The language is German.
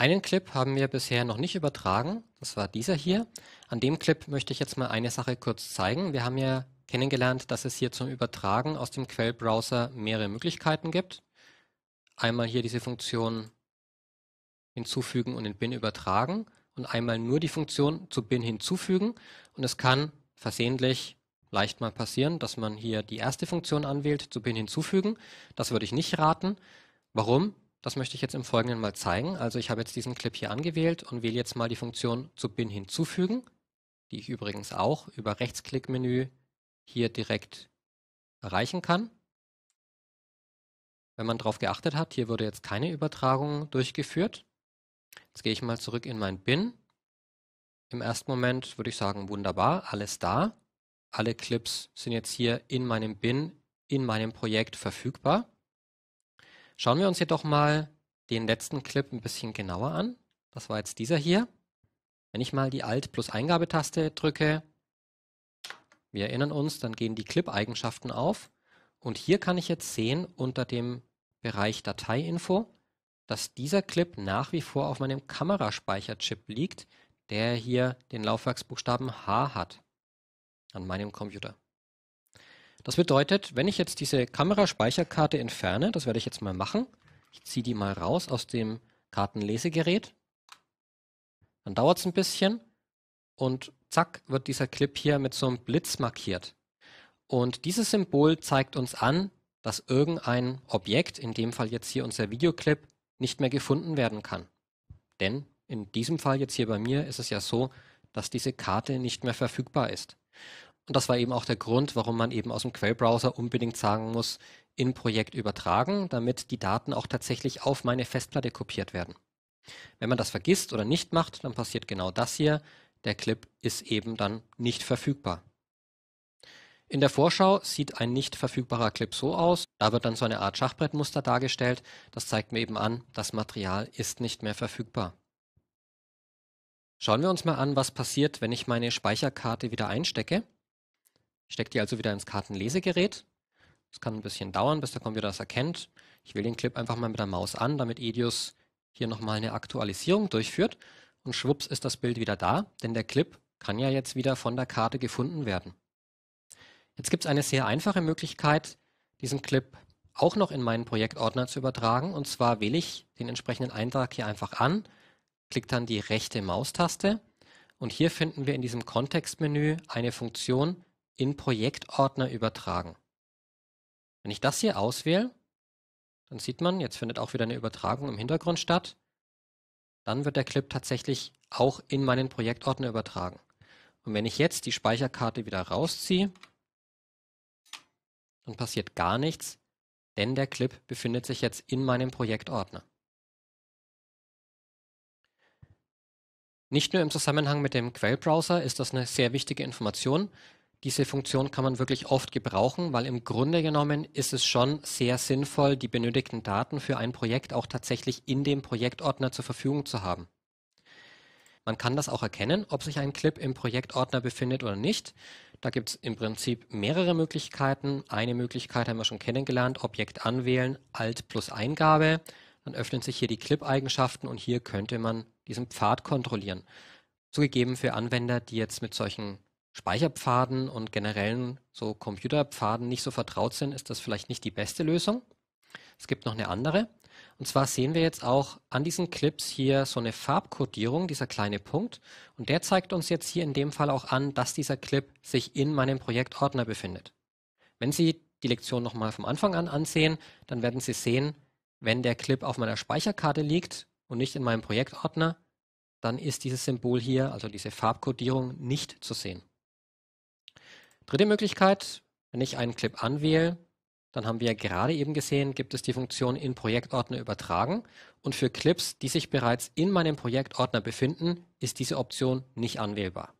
Einen Clip haben wir bisher noch nicht übertragen, das war dieser hier. An dem Clip möchte ich jetzt mal eine Sache kurz zeigen. Wir haben ja kennengelernt, dass es hier zum Übertragen aus dem Quellbrowser mehrere Möglichkeiten gibt. Einmal hier diese Funktion hinzufügen und in bin übertragen und einmal nur die Funktion zu bin hinzufügen. Und es kann versehentlich leicht mal passieren, dass man hier die erste Funktion anwählt, zu bin hinzufügen. Das würde ich nicht raten. Warum? Das möchte ich jetzt im Folgenden mal zeigen. Also ich habe jetzt diesen Clip hier angewählt und wähle jetzt mal die Funktion zu Bin hinzufügen, die ich übrigens auch über Rechtsklickmenü hier direkt erreichen kann. Wenn man darauf geachtet hat, hier wurde jetzt keine Übertragung durchgeführt. Jetzt gehe ich mal zurück in mein Bin. Im ersten Moment würde ich sagen, wunderbar, alles da. Alle Clips sind jetzt hier in meinem Bin, in meinem Projekt verfügbar. Schauen wir uns jedoch mal den letzten Clip ein bisschen genauer an. Das war jetzt dieser hier. Wenn ich mal die Alt plus Eingabetaste drücke, wir erinnern uns, dann gehen die Clip-Eigenschaften auf. Und hier kann ich jetzt sehen unter dem Bereich Dateiinfo, dass dieser Clip nach wie vor auf meinem Kameraspeicherchip liegt, der hier den Laufwerksbuchstaben H hat an meinem Computer. Das bedeutet, wenn ich jetzt diese Kameraspeicherkarte entferne, das werde ich jetzt mal machen, ich ziehe die mal raus aus dem Kartenlesegerät, dann dauert es ein bisschen und zack wird dieser Clip hier mit so einem Blitz markiert. Und dieses Symbol zeigt uns an, dass irgendein Objekt, in dem Fall jetzt hier unser Videoclip, nicht mehr gefunden werden kann. Denn in diesem Fall jetzt hier bei mir ist es ja so, dass diese Karte nicht mehr verfügbar ist. Und das war eben auch der Grund, warum man eben aus dem Quellbrowser unbedingt sagen muss, in Projekt übertragen, damit die Daten auch tatsächlich auf meine Festplatte kopiert werden. Wenn man das vergisst oder nicht macht, dann passiert genau das hier. Der Clip ist eben dann nicht verfügbar. In der Vorschau sieht ein nicht verfügbarer Clip so aus. Da wird dann so eine Art Schachbrettmuster dargestellt. Das zeigt mir eben an, das Material ist nicht mehr verfügbar. Schauen wir uns mal an, was passiert, wenn ich meine Speicherkarte wieder einstecke stecke die also wieder ins Kartenlesegerät. Es kann ein bisschen dauern, bis der Computer das erkennt. Ich wähle den Clip einfach mal mit der Maus an, damit Edius hier nochmal eine Aktualisierung durchführt und schwupps ist das Bild wieder da, denn der Clip kann ja jetzt wieder von der Karte gefunden werden. Jetzt gibt es eine sehr einfache Möglichkeit, diesen Clip auch noch in meinen Projektordner zu übertragen und zwar wähle ich den entsprechenden Eintrag hier einfach an, klicke dann die rechte Maustaste und hier finden wir in diesem Kontextmenü eine Funktion, in Projektordner übertragen. Wenn ich das hier auswähle, dann sieht man, jetzt findet auch wieder eine Übertragung im Hintergrund statt. Dann wird der Clip tatsächlich auch in meinen Projektordner übertragen. Und wenn ich jetzt die Speicherkarte wieder rausziehe, dann passiert gar nichts, denn der Clip befindet sich jetzt in meinem Projektordner. Nicht nur im Zusammenhang mit dem Quellbrowser ist das eine sehr wichtige Information, diese Funktion kann man wirklich oft gebrauchen, weil im Grunde genommen ist es schon sehr sinnvoll, die benötigten Daten für ein Projekt auch tatsächlich in dem Projektordner zur Verfügung zu haben. Man kann das auch erkennen, ob sich ein Clip im Projektordner befindet oder nicht. Da gibt es im Prinzip mehrere Möglichkeiten. Eine Möglichkeit haben wir schon kennengelernt, Objekt anwählen, Alt plus Eingabe. Dann öffnen sich hier die Clip-Eigenschaften und hier könnte man diesen Pfad kontrollieren. Zugegeben für Anwender, die jetzt mit solchen Speicherpfaden und generellen so Computerpfaden nicht so vertraut sind, ist das vielleicht nicht die beste Lösung. Es gibt noch eine andere. Und zwar sehen wir jetzt auch an diesen Clips hier so eine Farbkodierung, dieser kleine Punkt. Und der zeigt uns jetzt hier in dem Fall auch an, dass dieser Clip sich in meinem Projektordner befindet. Wenn Sie die Lektion nochmal vom Anfang an ansehen, dann werden Sie sehen, wenn der Clip auf meiner Speicherkarte liegt und nicht in meinem Projektordner, dann ist dieses Symbol hier, also diese Farbkodierung, nicht zu sehen. Dritte Möglichkeit, wenn ich einen Clip anwähle, dann haben wir gerade eben gesehen, gibt es die Funktion in Projektordner übertragen und für Clips, die sich bereits in meinem Projektordner befinden, ist diese Option nicht anwählbar.